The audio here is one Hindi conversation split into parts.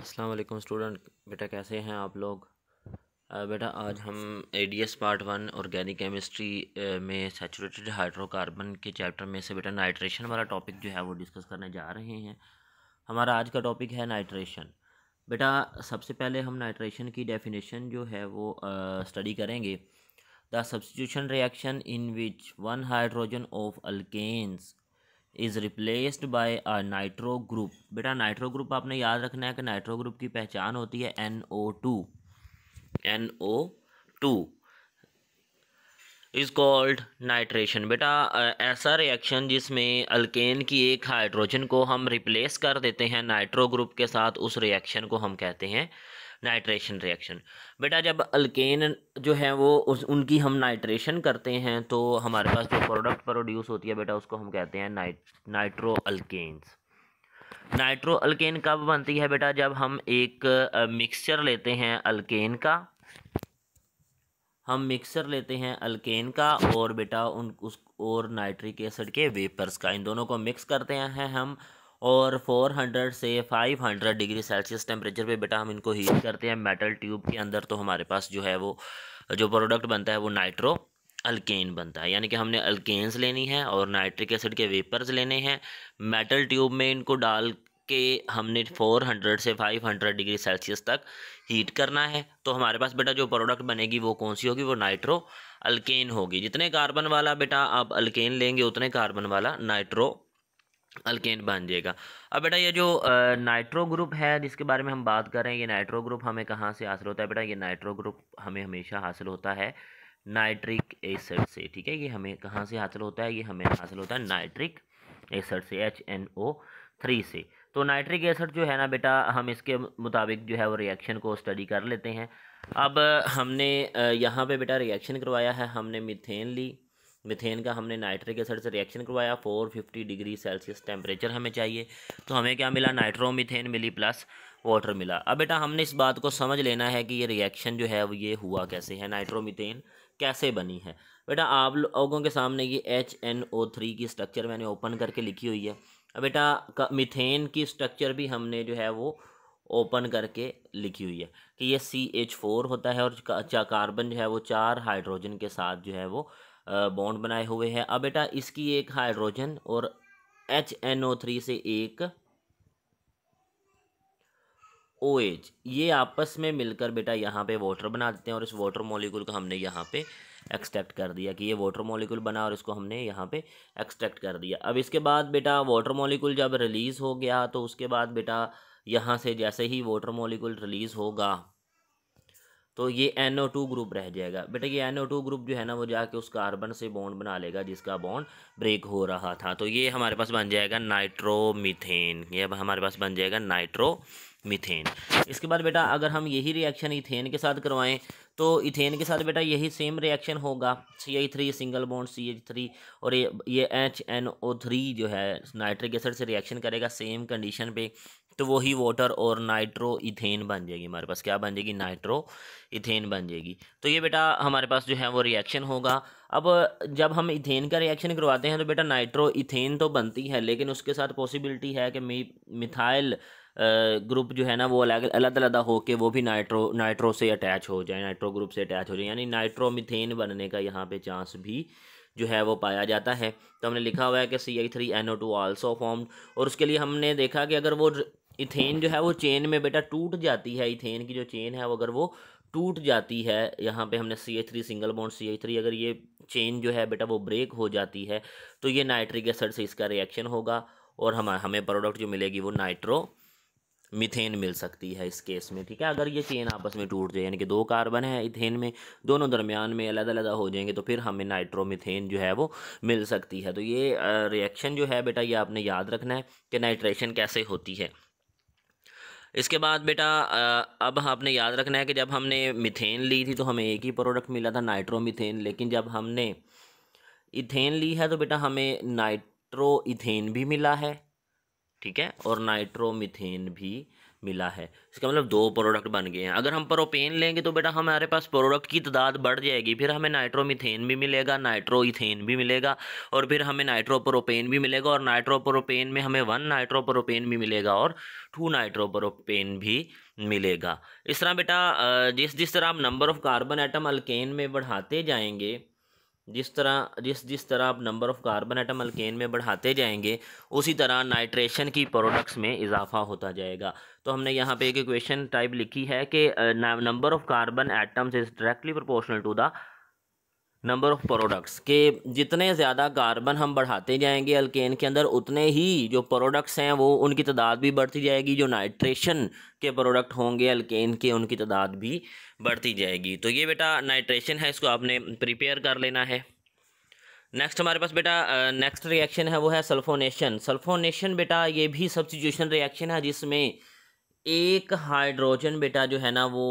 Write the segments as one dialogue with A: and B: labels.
A: अस्सलाम वालेकुम स्टूडेंट बेटा कैसे हैं आप लोग बेटा आज हम A D S part one organic chemistry में सेचुरेटेड हाइड्रोकार्बन के चैप्टर में से बेटा नाइट्रेशन वाला टॉपिक जो है वो डिस्कस करने जा रहे हैं हमारा आज का टॉपिक है नाइट्रेशन बेटा सबसे पहले हम नाइट्रेशन की डेफिनेशन जो है वो स्टडी करेंगे the substitution reaction in which one hydrogen of alkanes is replaced by a nitro group बेटा नाइट्रो ग्रुप आपने याद रखना है कि नाइट्रो ग्रुप की पहचान होती है N O two N O two is called nitration बेटा ऐसा रिएक्शन जिसमें अल्केन की एक हाइड्रोजन को हम रिप्लेस कर देते हैं नाइट्रो ग्रुप के साथ उस रिएक्शन को हम कहते हैं नाइट्रेशन रिएक्शन बेटा जब अल्केन जो है वो उस उनकी हम नाइट्रेशन करते हैं तो हमारे पास जो प्रोडक्ट प्रोड्यूस होती है बेटा उसको हम कहते हैं nitro nitro alkanes nitro alkane कब बनती है बेटा जब हम एक मिक्सचर लेते हैं अल्केन का हम मिक्सर लेते हैं अल्केन का और बेटा उन उस और नाइट्रिक एसिड के वेपर्स का इन दोनों को मिक्स करते हैं हम और 400 से 500 डिग्री सेल्सियस टेम्परेचर पे बेटा हम इनको हीट करते हैं मेटल ट्यूब के अंदर तो हमारे पास जो है वो जो प्रोडक्ट बनता है वो नाइट्रो अल्केन बनता है यानी कि हमने अल्केन्स लेनी है और नाइट्रिक एसिड के वेपर्स लेने हैं मेटल ट्यूब में इनको डाल के हमने 400 से 500 डिग्री सेल्सियस तक हीट करना है तो हमारे पास बेटा जो प्रोडक्ट बनेगी वो कौन सी होगी वो नाइट्रो अल्केन होगी जितने कार्बन वाला बेटा आप अल्केन लेंगे उतने कार्बन वाला नाइट्रो अल्केन बन जाएगा अब बेटा ये जो नाइट्रो ग्रुप है जिसके बारे में हम बात कर रहे हैं ये नाइट्रो ग्रुप हमें कहाँ से हासिल होता है बेटा ये नाइट्रो ग्रुप हमें हमेशा हासिल होता है नाइट्रिक एसिड से ठीक है ये हमें कहाँ से हासिल होता है ये हमें हासिल होता है नाइट्रिक एसिड से एच एन ओ थ्री से तो नाइट्रिक एसिड जो है ना बेटा हम इसके मुताबिक जो है वो रिएक्शन को स्टडी कर लेते हैं अब हमने यहाँ पे बेटा रिएक्शन करवाया है हमने मिथेन ली मिथेन का हमने नाइट्रिक एसिड से रिएक्शन करवाया 450 डिग्री सेल्सियस टेम्परेचर हमें चाहिए तो हमें क्या मिला नाइट्रोमिथेन मिली प्लस वाटर मिला अब बेटा हमने इस बात को समझ लेना है कि ये रिएक्शन जो है वो ये हुआ कैसे है नाइट्रोमिथेन कैसे बनी है बेटा आप लोगों के सामने ये एच एन ओ थ्री की स्ट्रक्चर मैंने ओपन करके लिखी हुई है अब बेटा मिथेन की स्ट्रक्चर भी हमने जो है वो ओपन करके लिखी हुई है कि ये सी एच फोर होता है और कार्बन जो है वो चार हाइड्रोजन के साथ जो है वो बॉन्ड बनाए हुए हैं अब बेटा इसकी एक हाइड्रोजन और एच एन ओ थ्री से एक ओ एच ये आपस में मिलकर बेटा यहाँ पे वाटर बना देते हैं और इस वाटर मॉलिक्यूल को हमने यहाँ पे एक्सट्रैक्ट कर दिया कि ये वाटर मॉलिक्यूल बना और इसको हमने यहाँ पे एक्सट्रैक्ट कर दिया अब इसके बाद बेटा वाटर मॉलिक्यूल जब रिलीज़ हो गया तो उसके बाद बेटा यहाँ से जैसे ही वाटर मॉलिक्यूल रिलीज़ होगा तो ये एन ओ टू ग्रुप रह जाएगा बेटा ये एन ओ टू ग्रुप जो है ना वो जाके उस कार्बन से बॉन्ड बना लेगा जिसका बॉन्ड ब्रेक हो रहा था तो ये हमारे पास बन जाएगा नाइट्रोमीथेन ये हमारे पास बन जाएगा नाइट्रो मीथेन इसके बाद बेटा अगर हम यही रिएक्शन इथेन के साथ करवाएं तो इथेन के साथ बेटा यही सेम रिएक्शन होगा C I three single bond C H three और ये ये एच एन ओ थ्री जो है नाइट्रिक एसिड से रिएक्शन करेगा सेम कंडीशन पे तो वही वाटर और नाइट्रो इथेन बन जाएगी हमारे पास क्या बन जाएगी नाइट्रो इथेन बन जाएगी तो ये बेटा हमारे पास जो है वो रिएक्शन होगा अब जब हम इथेन का रिएक्शन करवाते हैं तो बेटा नाइट्रो इथेन तो बनती है लेकिन उसके साथ पॉसिबिलिटी है कि मिथाइल ग्रुप जो है ना वो अलग अलग अलग के वो भी नाइट्रो नाइट्रो से अटैच हो जाए नाइट्रो ग्रुप से अटैच हो जाए यानी नाइट्रोमिथेन बनने का यहाँ पे चांस भी जो है वो पाया जाता है तो हमने लिखा हुआ है कि C I three N O two also formed और उसके लिए हमने देखा कि अगर वो इथेन जो है वो चेन में बेटा टूट जाती है इथेन की जो चेन है वो अगर वो टूट जाती है यहाँ पे हमने C H three single bond C H three अगर ये चेन जो है बेटा वो ब्रेक हो जाती है तो ये नाइट्रिक एसिड से इसका रिएक्शन होगा और हम हमें प्रोडक्ट जो मिलेगी वो नाइट्रो मिथेन मिल सकती है इस केस में ठीक है अगर ये चेन आपस में टूट जाए यानी कि दो कार्बन है इथेन में दोनों दरमियान में अलग अलग हो जाएंगे तो फिर हमें नाइट्रोमिथेन जो है वो मिल सकती है तो ये रिएक्शन जो है बेटा ये आपने याद रखना है कि नाइट्रेशन कैसे होती है इसके बाद बेटा अब आपने याद रखना है कि जब हमने मिथेन ली थी तो हमें एक ही प्रोडक्ट मिला था नाइट्रोमिथेन लेकिन जब हमने इथेन ली है तो बेटा हमें नाइट्रो इथेन भी मिला है ठीक है और नाइट्रोमिथेन भी मिला है इसका मतलब दो प्रोडक्ट बन गए हैं अगर हम प्रोपेन लेंगे तो बेटा हमारे पास प्रोडक्ट की तादाद बढ़ जाएगी फिर हमें नाइट्रोमिथेन भी मिलेगा नाइट्रोइथेन भी मिलेगा और फिर हमें नाइट्रोप्रोपेन भी मिलेगा और नाइट्रोप्रोपेन में हमें वन नाइट्रोप्रोपेन भी मिलेगा और टू नाइट्रोप्रोपेन भी मिलेगा इस तरह बेटा जिस जिस तरह आप number of carbon item alkane में बढ़ाते जाएंगे जिस तरह जिस जिस तरह आप number of carbon item alkane में बढ़ाते जाएंगे उसी तरह नाइट्रेशन की प्रोडक्ट्स में इजाफा होता जाएगा तो हमने यहाँ पे एक इक्वेशन टाइप लिखी है कि number of carbon atoms is directly proportional to the number of products के जितने ज़्यादा कार्बन हम बढ़ाते जाएंगे अल्केन के अंदर उतने ही जो प्रोडक्ट्स हैं वो उनकी तादाद भी बढ़ती जाएगी जो नाइट्रेशन के प्रोडक्ट होंगे अल्केन के उनकी तादाद भी बढ़ती जाएगी तो ये बेटा नाइट्रेशन है इसको आपने प्रिपेयर कर लेना है नेक्स्ट हमारे पास बेटा नेक्स्ट रिएक्शन है वो है सल्फोनेशन सल्फोनेशन बेटा ये भी सब्सिट्यूशन रिएक्शन है जिसमें एक हाइड्रोजन बेटा जो है ना वो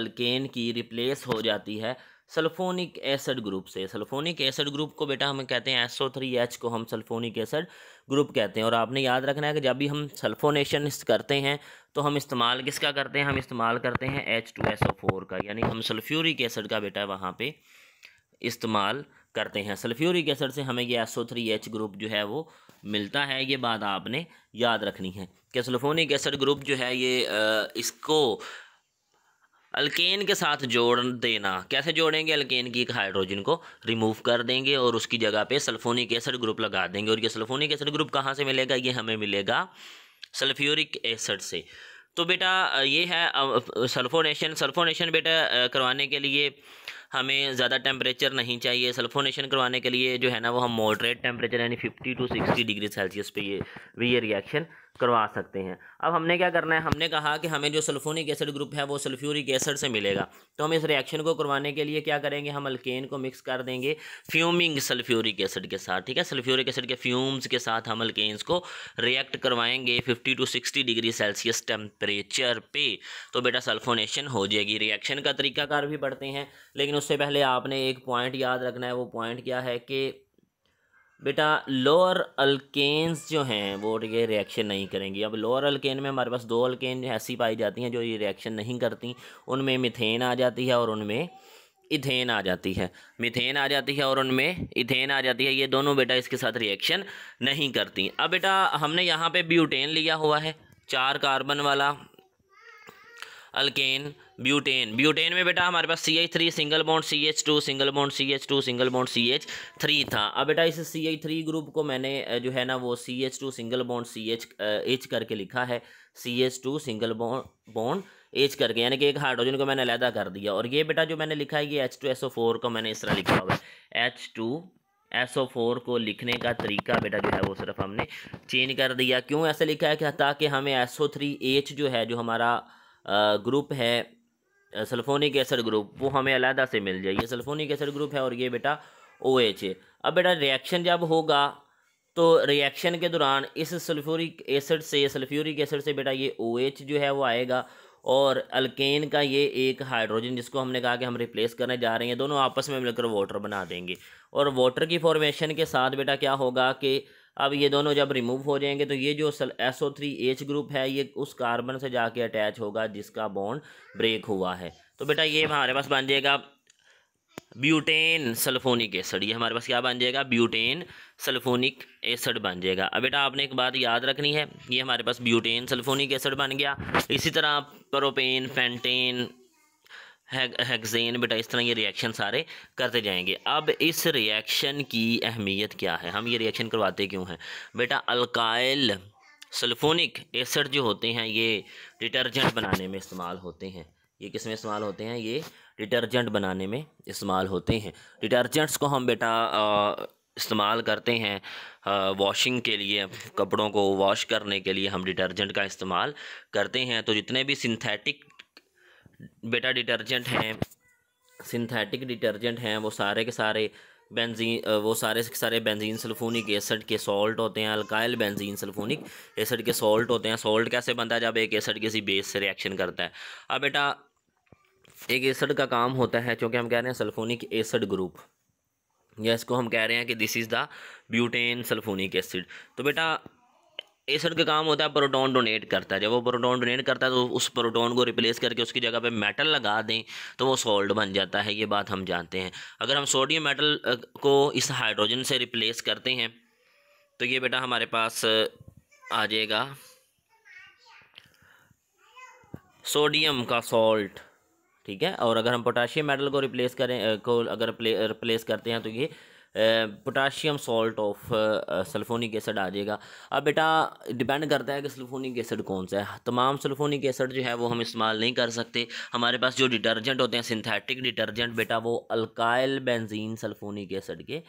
A: अल्केन की रिप्लेस हो जाती है सल्फोनिक एसिड ग्रुप से सल्फोनिक एसिड ग्रुप को बेटा हम कहते हैं एसओ थ्री एच को हम सल्फोनिक एसिड ग्रुप कहते हैं और आपने याद रखना है कि जब भी हम सल्फोनेशन करते हैं तो हम इस्तेमाल किसका करते हैं हम इस्तेमाल करते हैं H two S O four का यानी हम सल्फ्यूरिक एसिड का बेटा वहाँ पर इस्तेमाल करते हैं सल्फ्यूरिक एसिड से हमें ये S O three H group जो है वो मिलता है ये बात आपने याद रखनी है कि सल्फोनिक एसिड ग्रुप जो है ये इसको अल्केन के साथ जोड़ देना कैसे जोड़ेंगे अल्केन की हाइड्रोजन को रिमूव कर देंगे और उसकी जगह पे सल्फोनिक एसिड ग्रुप लगा देंगे और ये सल्फोनिक एसिड ग्रुप कहाँ से मिलेगा ये हमें मिलेगा सल्फ्यूरिक एसिड से तो बेटा ये है सल्फोनेशन सल्फोनेशन बेटा करवाने के लिए हमें ज़्यादा टेम्परेचर नहीं चाहिए सल्फोनेशन करवाने के लिए जो है ना वो हम मॉडरेट टेम्परेचर यानी 50 टू 60 डिग्री सेल्सियस पे ये भी ये रिएक्शन करवा सकते हैं अब हमने क्या करना है हमने कहा कि हमें जो सल्फोनिक एसिड ग्रुप है वो सल्फ्यूरिक एसिड से मिलेगा तो हम इस रिएक्शन को करवाने के लिए क्या करेंगे हम अल्केन को मिक्स कर देंगे फ्यूमिंग सल्फ्यूरिक एसिड के साथ ठीक है सल्फ्यूरिक एसिड के फ्यूम्स के साथ हम अल्केन्स को रिएक्ट करवाएंगे fifty to sixty degree Celsius temperature पे तो बेटा सल्फोनेशन हो जाएगी रिएक्शन का तरीकाकार भी बढ़ते हैं लेकिन उससे पहले आपने एक पॉइंट याद रखना है वो पॉइंट क्या है कि बेटा लोअर अल्केन्स जो हैं वो ये रिएक्शन नहीं करेंगी अब लोअर अल्केन में हमारे पास दो अल्केन ऐसी पाई जाती हैं जो ये रिएक्शन नहीं करती उनमें मिथेन आ जाती है और उनमें इथेन आ जाती है मिथेन आ जाती है और उनमें इथेन आ जाती है ये दोनों बेटा इसके साथ रिएक्शन नहीं करती अब बेटा हमने यहाँ पे ब्यूटेन लिया हुआ है चार कार्बन वाला अल्केन ब्यूटेन ब्यूटेन में बेटा हमारे पास C H three single bond C H two single bond C H two single bond C H three था अब बेटा इस सी एच थ्री ग्रुप को मैंने जो है ना वो C H two single bond C H H करके लिखा है C H two single bond bond H करके यानी कि एक हाइड्रोजन को मैंने अलहदा कर दिया और ये बेटा जो मैंने लिखा है ये H two S O four को मैंने इस तरह लिखा हुआ है H two S O four को लिखने का तरीका बेटा जो है वो सिर्फ हमने चेंज कर दिया क्यों ऐसे लिखा है कि ताकि हमें एस ओ थ्री एच जो है जो हमारा ग्रुप है सल्फोनिक एसड ग्रुप वो हमें अलहदा से मिल जाए ये सल्फोनिक एसड ग्रुप है और ये बेटा ओ एच है अब बेटा रिएक्शन जब होगा तो रिएक्शन के दौरान इस सल्फ्यूरिक एसिड से सल्फ्यूरिक एसिड से बेटा ये ओ OH जो है वो आएगा और अल्केन का ये एक हाइड्रोजन जिसको हमने कहा कि हम रिप्लेस करने जा रहे हैं दोनों आपस में मिलकर वाटर बना देंगे और वाटर की फॉर्मेशन के साथ बेटा क्या होगा कि अब ये दोनों जब रिमूव हो जाएंगे तो ये जो S O three H group है ये उस कार्बन से जाके अटैच होगा जिसका बॉन्ड ब्रेक हुआ है तो बेटा ये हमारे पास बन जाएगा ब्यूटेन सल्फोनिक एसिड ये हमारे पास क्या बन जाएगा ब्यूटेन सल्फोनिक एसिड बन जाएगा अब बेटा आपने एक बात याद रखनी है ये हमारे पास ब्यूटेन सल्फोनिक एसिड बन गया इसी तरह प्रोपेन फेंटेन हेक्सेन बेटा इस तरह ये रिएक्शन सारे करते जाएंगे अब इस रिएक्शन की अहमियत क्या है हम ये रिएक्शन करवाते क्यों हैं बेटा अल्काइल सल्फोनिक एसिड जो होते हैं ये डिटर्जेंट बनाने में इस्तेमाल होते हैं ये किस में इस्तेमाल होते हैं ये डिटर्जेंट बनाने में इस्तेमाल होते हैं डिटर्जेंट्स को हम बेटा इस्तेमाल करते हैं वॉशिंग के लिए कपड़ों को वॉश करने के लिए हम डिटर्जेंट का इस्तेमाल करते हैं तो जितने भी सिंथेटिक बेटा डिटर्जेंट हैं सिंथेटिक डिटर्जेंट हैं वो सारे के सारे बेंजीन वो सारे सारे बेंजीन सल्फोनिक एसिड के सॉल्ट होते हैं अल्काइल बेंजीन सल्फोनिक एसिड के सॉल्ट होते हैं सॉल्ट कैसे बनता है जब एक एसिड किसी बेस से रिएक्शन करता है अब बेटा एक एसिड का काम होता है क्योंकि हम कह रहे हैं सल्फोनिक एसिड ग्रुप या इसको हम कह रहे हैं कि this is the butane sulphonic acid तो बेटा एसिड का काम होता है प्रोटॉन डोनेट करता है जब वो प्रोटॉन डोनेट करता है तो उस प्रोटॉन को रिप्लेस करके उसकी जगह पे मेटल लगा दें तो वो सॉल्ट बन जाता है ये बात हम जानते हैं अगर हम सोडियम मेटल को इस हाइड्रोजन से रिप्लेस करते हैं तो ये बेटा हमारे पास आ जाएगा सोडियम का सॉल्ट ठीक है और अगर हम पोटाशियम मेटल को रिप्लेस करें को अगर रिप्लेस करते हैं तो ये potassium salt of sulphonic acid आ जाएगा अब बेटा डिपेंड करता है कि सल्फोनिक एसिड कौन सा है तमाम सल्फोनिक एसिड जो है वो हम इस्तेमाल नहीं कर सकते हमारे पास जो डिटर्जेंट होते हैं सिंथेटिक डिटर्जेंट बेटा वो अल्काइल बेंजीन सल्फोनिक एसिड के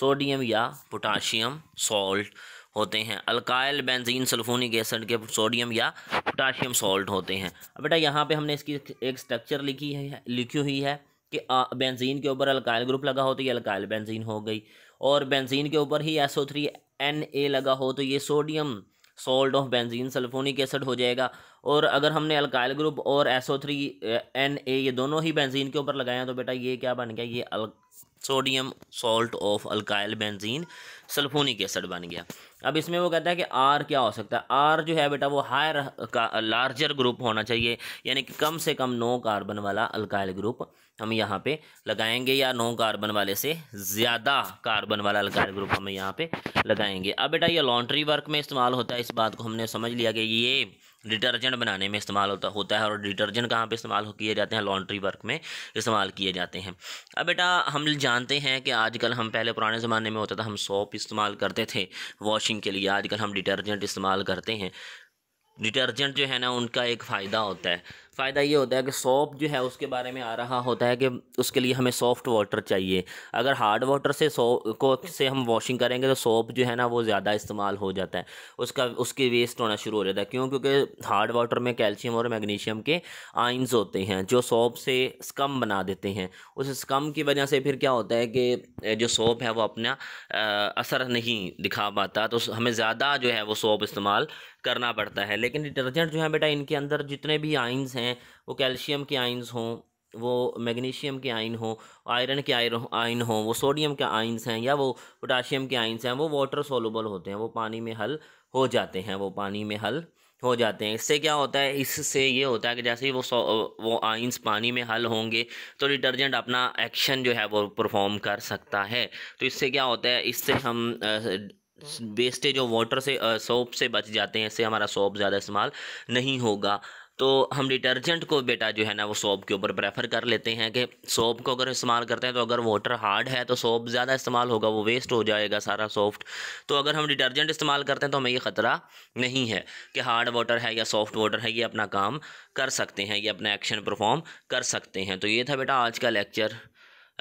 A: सोडियम या पोटाशियम सॉल्ट होते हैं अल्काइल बेंजीन सल्फोनिक एसिड के सोडियम या पोटाशियम सॉल्ट होते हैं बेटा यहाँ पे हमने इसकी एक स्ट्रक्चर लिखी है लिखी हुई है कि बेंजीन के ऊपर अल्काइल ग्रुप लगा हो तो ये अल्काइल बेंजीन हो गई और बेंजीन के ऊपर ही S O three N A लगा हो तो ये sodium salt of benzene sulphonic acid हो जाएगा और अगर हमने अल्काइल ग्रुप और एस थ्री एन ए ये दोनों ही बेंजीन के ऊपर लगाए तो बेटा ये क्या बन गया ये अल sodium salt of alkyl benzene sulphonic acid बन गया अब इसमें वो कहता है कि आर क्या हो सकता है आर जो है बेटा वो हायर का लार्जर ग्रुप होना चाहिए यानी कि कम से कम नौ कार्बन वाला अल्काइल ग्रुप हम यहाँ पे लगाएंगे या नौ कार्बन वाले से ज़्यादा कार्बन वाला अलकार ग्रुप हम यहाँ पे लगाएंगे अब बेटा ये लॉन्ड्री वर्क में इस्तेमाल होता है इस बात को हमने समझ लिया कि ये डिटर्जेंट बनाने में इस्तेमाल होता होता है और डिटर्जेंट कहाँ पे इस्तेमाल किए जाते हैं लॉन्ड्री वर्क में इस्तेमाल किए जाते हैं अब बेटा हम जानते हैं कि आजकल हम पहले पुराने ज़माने में होता था हम सोप इस्तेमाल करते थे वॉशिंग के लिए आजकल हम डिटर्जेंट इस्तेमाल करते हैं डिटर्जेंट जो है ना उनका एक फ़ायदा होता है फ़ायदा ये होता है कि सोप जो है उसके बारे में आ रहा होता है कि उसके लिए हमें सॉफ्ट वाटर चाहिए अगर हार्ड वाटर से सो को से हम वॉशिंग करेंगे तो सोप जो है ना वो ज़्यादा इस्तेमाल हो जाता है उसका उसकी वेस्ट होना शुरू हो जाता है क्यों क्योंकि हार्ड वाटर में कैल्शियम और मैग्नीशियम के आइंस होते हैं जो सोप से स्कम बना देते हैं उस स्कम की वजह से फिर क्या होता है कि जो सोप है वो अपना असर नहीं दिखा पाता तो हमें ज़्यादा जो है वो सोप इस्तेमाल करना पड़ता है लेकिन डिटर्जेंट जो है बेटा इनके अंदर जितने भी आइन्स हैं वो कैल्शियम के आइन्स हों वो मैग्नीशियम के आयन हो आयरन के आयन हो वो सोडियम के आइन्स हैं या वो पोटाशियम के आइन्स हैं वो वाटर सोलबल होते हैं वो पानी में हल हो जाते हैं वो पानी में हल हो जाते हैं इससे क्या होता है इससे ये होता है कि जैसे ही वो वो आइंस पानी में हल होंगे तो डिटर्जेंट अपना एक्शन जो है वो परफॉर्म कर सकता है तो इससे क्या होता है इससे हम वेस्टेज ऑफ वाटर से सोप से बच जाते हैं इससे हमारा सोप ज़्यादा इस्तेमाल नहीं होगा तो हम डिटर्जेंट को बेटा जो है ना वो सोप के ऊपर प्रेफर कर लेते हैं कि सोप को अगर इस्तेमाल करते हैं तो अगर वाटर हार्ड है तो सोप ज़्यादा इस्तेमाल होगा वो वेस्ट हो जाएगा सारा सॉफ्ट तो अगर हम डिटर्जेंट इस्तेमाल करते हैं तो हमें ये ख़तरा नहीं है कि हार्ड वाटर है या सॉफ्ट वाटर है ये अपना काम कर सकते हैं ये अपना एक्शन परफॉर्म कर सकते हैं तो ये था बेटा आज का लेक्चर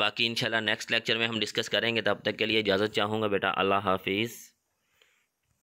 A: बाकी इंशाल्लाह नेक्स्ट लेक्चर में हम डिस्कस करेंगे तब तक के लिए इजाज़त चाहूँगा बेटा अल्लाह हाफिज़